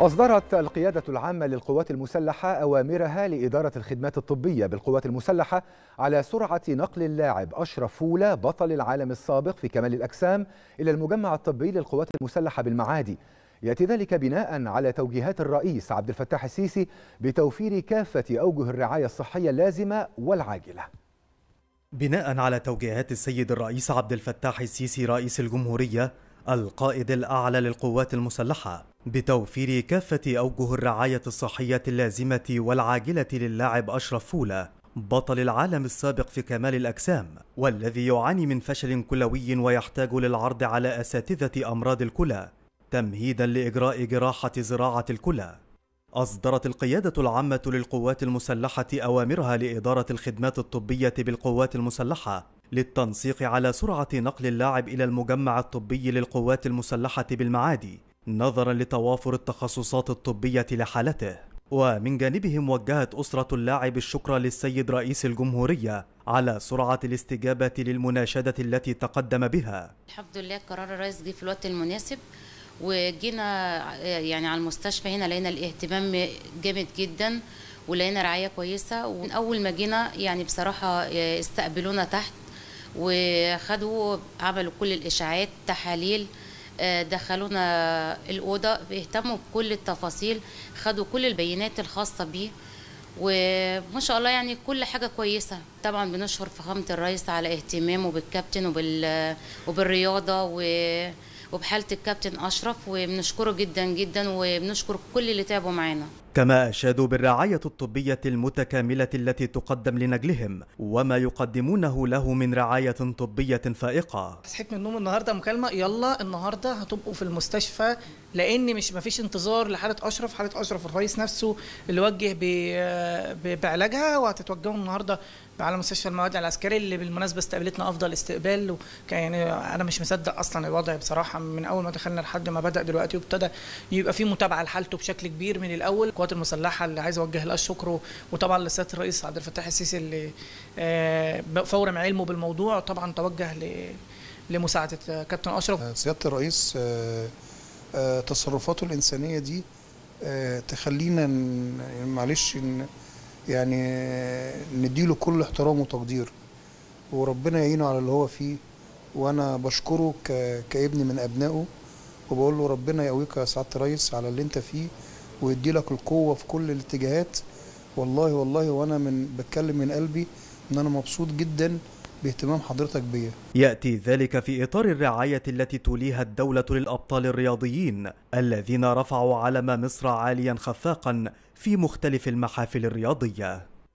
أصدرت القيادة العامة للقوات المسلحة أوامرها لإدارة الخدمات الطبية بالقوات المسلحة على سرعة نقل اللاعب أشرف فولا بطل العالم السابق في كمال الأجسام إلى المجمع الطبي للقوات المسلحة بالمعادي يأتي ذلك بناء على توجيهات الرئيس عبد الفتاح السيسي بتوفير كافة أوجه الرعاية الصحية اللازمة والعاجلة بناء على توجيهات السيد الرئيس عبد الفتاح السيسي رئيس الجمهورية القائد الأعلى للقوات المسلحة بتوفير كافة أوجه الرعاية الصحية اللازمة والعاجلة للاعب أشرف فولة بطل العالم السابق في كمال الأجسام والذي يعاني من فشل كلوي ويحتاج للعرض على أساتذة أمراض الكلى تمهيدا لإجراء جراحة زراعة الكلى أصدرت القيادة العامة للقوات المسلحة أوامرها لإدارة الخدمات الطبية بالقوات المسلحة للتنسيق على سرعة نقل اللاعب إلى المجمع الطبي للقوات المسلحة بالمعادي نظرا لتوافر التخصصات الطبية لحالته ومن جانبهم وجهت أسرة اللاعب الشكر للسيد رئيس الجمهورية على سرعة الاستجابة للمناشدة التي تقدم بها الحمد لله قرار الرئيس جه في الوقت المناسب وجينا يعني على المستشفى هنا لقينا الاهتمام جامد جدا ولقينا رعاية كويسة ومن أول ما جينا يعني بصراحة آه، استقبلونا تحت وخدوا عملوا كل الإشاعات تحاليل آه، دخلونا الأوضة اهتموا بكل التفاصيل خدوا كل البيانات الخاصة بيه وما شاء الله يعني كل حاجة كويسة طبعا بنشهر فخامة الرئيس على اهتمامه بالكابتن وبال... وبالرياضة و... وبحالة الكابتن أشرف وبنشكره جدا جدا وبنشكر كل اللي تعبوا معانا كما أشادوا بالرعاية الطبية المتكاملة التي تقدم لنجلهم وما يقدمونه له من رعاية طبية فائقة صحيت من النوم النهاردة مكالمة يلا النهاردة هتبقوا في المستشفى لأن مش مفيش انتظار لحالة أشرف حالة أشرف الرئيس نفسه اللي وجه بعلاجها وهتتوجهوا النهاردة على مستشفى المواد العسكري اللي بالمناسبه استقبلتنا افضل استقبال وكان يعني انا مش مصدق اصلا الوضع بصراحه من اول ما دخلنا لحد ما بدا دلوقتي وابتدى يبقى في متابعه لحالته بشكل كبير من الاول القوات المسلحه اللي عايز اوجه لها الشكر وطبعا لسياده الرئيس عبد الفتاح السيسي اللي آه، فورا علمه بالموضوع طبعا توجه لمساعده كابتن اشرف آه، سياده الرئيس آه، تصرفاته الانسانيه دي تخلينا يعني معلش يعني نديله كل احترام وتقدير وربنا يعينه على اللي هو فيه وانا بشكره كابن من ابنائه وبقول له ربنا يقويك يا سعاده الريس على اللي انت فيه ويدي لك القوه في كل الاتجاهات والله والله وانا من بتكلم من قلبي ان انا مبسوط جدا باهتمام حضرتك بيا يأتي ذلك في إطار الرعاية التي توليها الدولة للأبطال الرياضيين الذين رفعوا علم مصر عاليا خفاقا في مختلف المحافل الرياضية